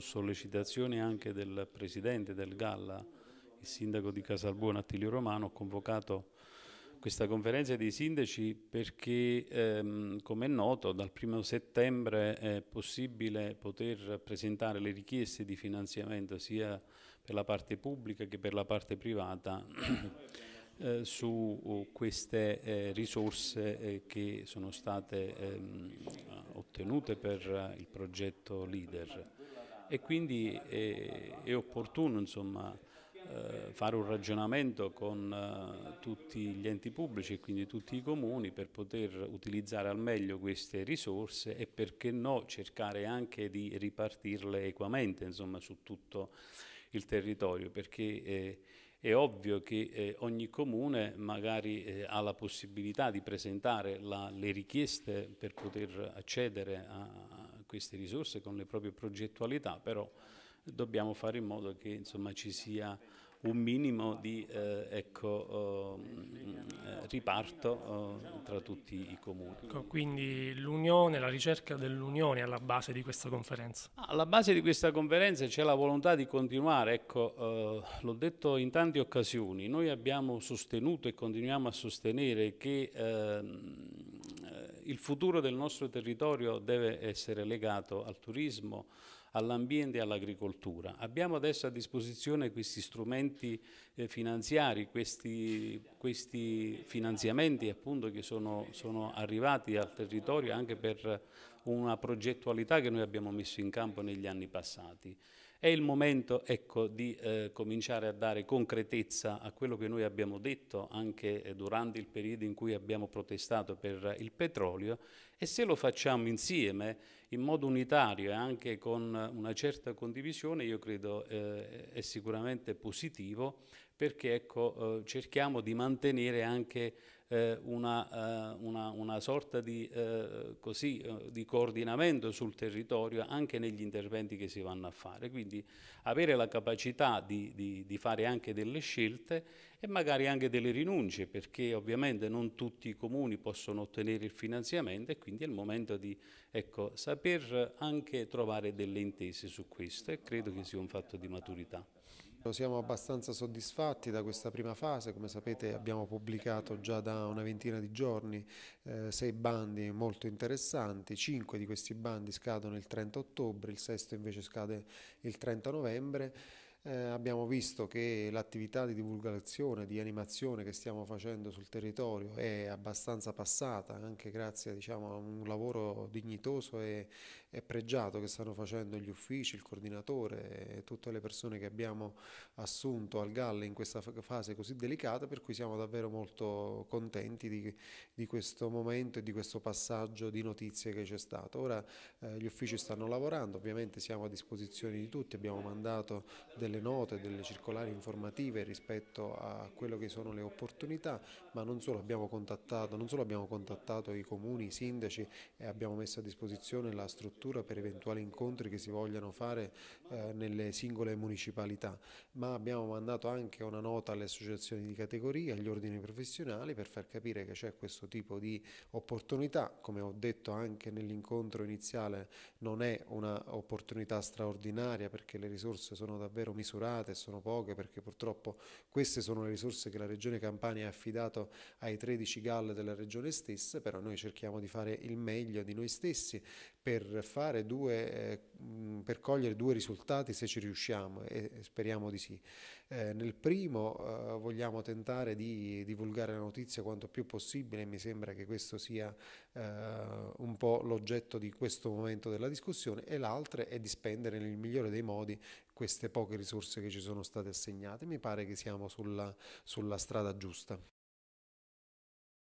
su sollecitazione anche del presidente del Galla, il sindaco di Casalbuono Attilio Romano, ho convocato questa conferenza dei sindaci perché, ehm, come è noto, dal 1 settembre è possibile poter presentare le richieste di finanziamento sia per la parte pubblica che per la parte privata eh, su uh, queste eh, risorse eh, che sono state ehm, ottenute per eh, il progetto LEADER e quindi è, è opportuno insomma, eh, fare un ragionamento con eh, tutti gli enti pubblici e quindi tutti i comuni per poter utilizzare al meglio queste risorse e perché no cercare anche di ripartirle equamente insomma, su tutto il territorio perché eh, è ovvio che eh, ogni comune magari eh, ha la possibilità di presentare la, le richieste per poter accedere a, queste risorse, con le proprie progettualità, però dobbiamo fare in modo che insomma, ci sia un minimo di eh, ecco, eh, mm, riparto eh, tra tutti i comuni. Ecco, quindi l'unione, la ricerca dell'unione è alla base di questa conferenza? Ah, alla base di questa conferenza c'è la volontà di continuare, ecco, eh, l'ho detto in tante occasioni, noi abbiamo sostenuto e continuiamo a sostenere che ehm, il futuro del nostro territorio deve essere legato al turismo, all'ambiente e all'agricoltura. Abbiamo adesso a disposizione questi strumenti eh, finanziari, questi, questi, finanziamenti appunto che sono, sono, arrivati al territorio anche per una progettualità che noi abbiamo messo in campo negli anni passati. È il momento ecco, di eh, cominciare a dare concretezza a quello che noi abbiamo detto anche eh, durante il periodo in cui abbiamo protestato per il petrolio e se lo facciamo insieme in modo unitario e anche con una certa condivisione, io credo eh, è sicuramente positivo perché ecco, eh, cerchiamo di mantenere anche eh, una, eh, una, una, sorta di, eh, così, eh, di, coordinamento sul territorio anche negli interventi che si vanno a fare. Quindi avere la capacità di, di, di fare anche delle scelte e magari anche delle rinunce, perché ovviamente non tutti i comuni possono ottenere il finanziamento e quindi è il momento di ecco, sapere per anche trovare delle intese su questo e credo che sia un fatto di maturità. Siamo abbastanza soddisfatti da questa prima fase, come sapete abbiamo pubblicato già da una ventina di giorni eh, sei bandi molto interessanti, cinque di questi bandi scadono il 30 ottobre, il sesto invece scade il 30 novembre eh, abbiamo visto che l'attività di divulgazione, di animazione che stiamo facendo sul territorio è abbastanza passata, anche grazie diciamo, a un lavoro dignitoso e, è pregiato che stanno facendo gli uffici, il coordinatore e tutte le persone che abbiamo assunto al Galle in questa fase così delicata, per cui siamo davvero molto contenti di, di questo momento e di questo passaggio di notizie che c'è stato. Ora eh, gli uffici stanno lavorando, ovviamente siamo a disposizione di tutti, abbiamo mandato delle note, delle circolari informative rispetto a quello che sono le opportunità, ma non solo abbiamo contattato, non solo abbiamo contattato i comuni, i sindaci e abbiamo messo a disposizione la struttura prefettura per eventuali incontri che si vogliano fare eh, nelle singole municipalità, ma abbiamo mandato anche una nota alle associazioni di categoria, agli ordini professionali per far capire che c'è questo tipo di opportunità, come ho detto anche nell'incontro iniziale non è un'opportunità straordinaria perché le risorse sono davvero misurate, sono poche perché purtroppo queste sono le risorse che la Regione Campania ha affidato ai 13 GAL della Regione stessa, però noi cerchiamo di fare il meglio di noi stessi per fare, due eh, per cogliere due risultati se ci riusciamo e speriamo di sì. Eh, nel primo eh, vogliamo tentare di divulgare la notizia quanto più possibile, mi sembra che questo sia eh, un po' l'oggetto di questo momento della discussione e l'altro è di spendere nel migliore dei modi queste poche risorse che ci sono state assegnate. Mi pare che siamo sulla, sulla strada giusta.